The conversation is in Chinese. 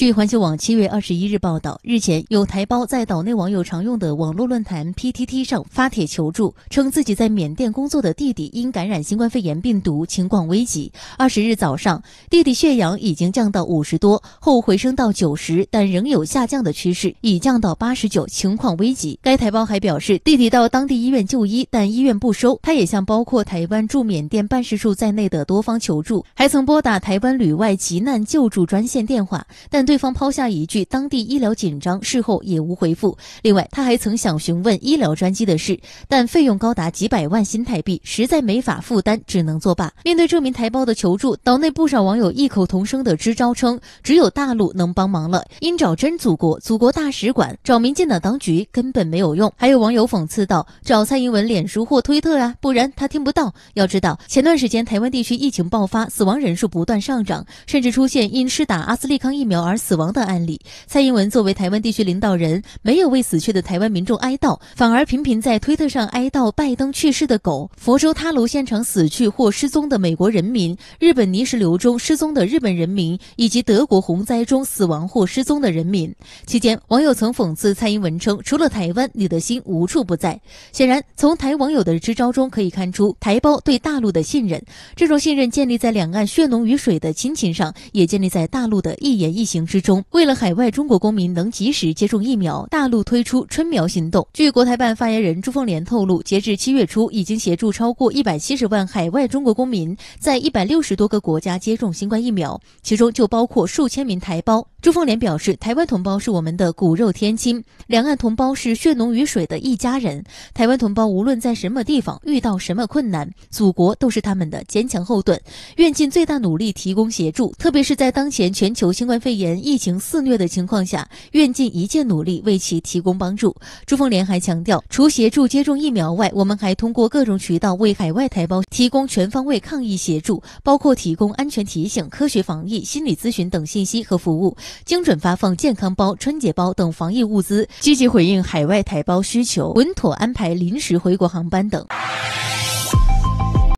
据环球网七月二十一日报道，日前有台胞在岛内网友常用的网络论坛 P T T 上发帖求助，称自己在缅甸工作的弟弟因感染新冠肺炎病毒，情况危急。二十日早上，弟弟血氧已经降到五十多后回升到九十，但仍有下降的趋势，已降到八十九，情况危急。该台胞还表示，弟弟到当地医院就医，但医院不收，他也向包括台湾驻缅甸办事处在内的多方求助，还曾拨打台湾旅外急难救助专线电话，但。对方抛下一句“当地医疗紧张”，事后也无回复。另外，他还曾想询问医疗专机的事，但费用高达几百万新台币，实在没法负担，只能作罢。面对这名台胞的求助，岛内不少网友异口同声的支招称：“只有大陆能帮忙了。”因找真祖国、祖国大使馆，找民进党当局根本没有用。还有网友讽刺道：“找蔡英文脸书或推特啊，不然他听不到。”要知道，前段时间台湾地区疫情爆发，死亡人数不断上涨，甚至出现因施打阿斯利康疫苗而。死亡的案例，蔡英文作为台湾地区领导人，没有为死去的台湾民众哀悼，反而频频在推特上哀悼拜登去世的狗、佛州塌楼现场死去或失踪的美国人民、日本泥石流中失踪的日本人民以及德国洪灾中死亡或失踪的人民。期间，网友曾讽刺蔡英文称：“除了台湾，你的心无处不在。”显然，从台网友的支招中可以看出，台胞对大陆的信任，这种信任建立在两岸血浓于水的亲情上，也建立在大陆的一言一行。之中，为了海外中国公民能及时接种疫苗，大陆推出“春苗行动”。据国台办发言人朱凤莲透露，截至七月初，已经协助超过一百七十万海外中国公民在一百六十多个国家接种新冠疫苗，其中就包括数千名台胞。朱凤莲表示：“台湾同胞是我们的骨肉天亲，两岸同胞是血浓于水的一家人。台湾同胞无论在什么地方遇到什么困难，祖国都是他们的坚强后盾，愿尽最大努力提供协助，特别是在当前全球新冠肺炎。”疫情肆虐的情况下，愿尽一切努力为其提供帮助。朱凤莲还强调，除协助接种疫苗外，我们还通过各种渠道为海外台胞提供全方位抗疫协助，包括提供安全提醒、科学防疫、心理咨询等信息和服务，精准发放健康包、春节包等防疫物资，积极回应海外台胞需求，稳妥安排临时回国航班等。